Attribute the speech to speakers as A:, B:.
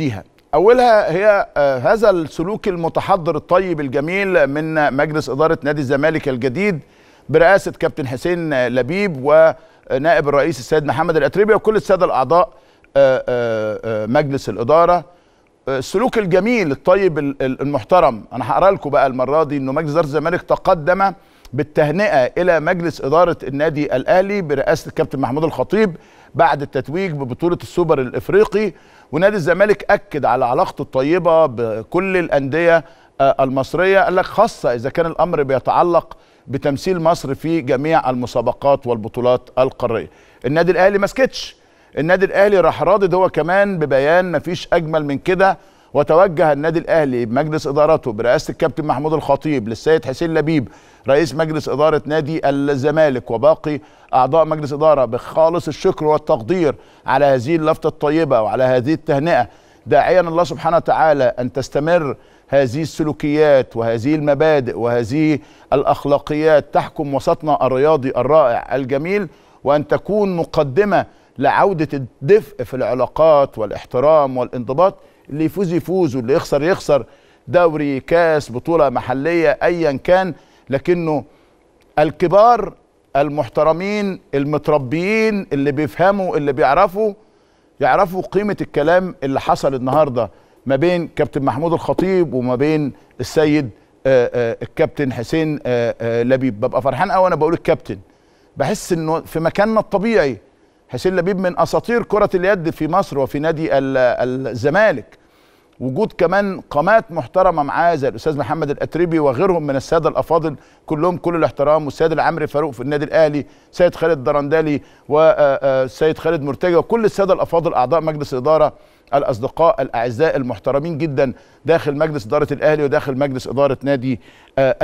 A: ليها اولها هي آه، هذا السلوك المتحضر الطيب الجميل من مجلس اداره نادي الزمالك الجديد برئاسه كابتن حسين لبيب ونائب الرئيس السيد محمد الاتربي وكل الساده الاعضاء آه، آه، مجلس الاداره السلوك الجميل الطيب المحترم انا هقرا لكم بقى المره دي انه مجلس اداره الزمالك تقدم بالتهنئه الى مجلس اداره النادي الاهلي برئاسه الكابتن محمود الخطيب بعد التتويج ببطوله السوبر الافريقي ونادي الزمالك اكد على علاقته الطيبه بكل الانديه آه، المصريه قال لك خاصه اذا كان الامر بيتعلق بتمثيل مصر في جميع المسابقات والبطولات القاريه النادي الاهلي ما سكتش النادي الاهلي راح رادد هو كمان ببيان مفيش اجمل من كده وتوجه النادي الاهلي بمجلس ادارته برئاسه الكابتن محمود الخطيب للسيد حسين لبيب رئيس مجلس اداره نادي الزمالك وباقي اعضاء مجلس اداره بخالص الشكر والتقدير على هذه اللفته الطيبه وعلى هذه التهنئه داعيا الله سبحانه وتعالى ان تستمر هذه السلوكيات وهذه المبادئ وهذه الاخلاقيات تحكم وسطنا الرياضي الرائع الجميل وان تكون مقدمه لعودة الدفء في العلاقات والاحترام والانضباط اللي يفوز يفوز واللي يخسر يخسر دوري كاس بطولة محلية أيا كان لكنه الكبار المحترمين المتربيين اللي بيفهموا اللي بيعرفوا يعرفوا قيمة الكلام اللي حصل النهاردة ما بين كابتن محمود الخطيب وما بين السيد آه، آه، الكابتن حسين آه، لبيب ببقى فرحان قوي وانا بقول الكابتن بحس انه في مكاننا الطبيعي حسين لبيب من اساطير كره اليد في مصر وفي نادي الزمالك وجود كمان قامات محترمه معاه زي الاستاذ محمد الاتربي وغيرهم من الساده الافاضل كلهم كل الاحترام والسيد العمري فاروق في النادي الاهلي سيد خالد درندالي والسيد آه، آه، خالد مرتجى وكل الساده الافاضل اعضاء مجلس الاداره الاصدقاء الاعزاء المحترمين جدا داخل مجلس اداره الاهلي وداخل مجلس اداره نادي آه،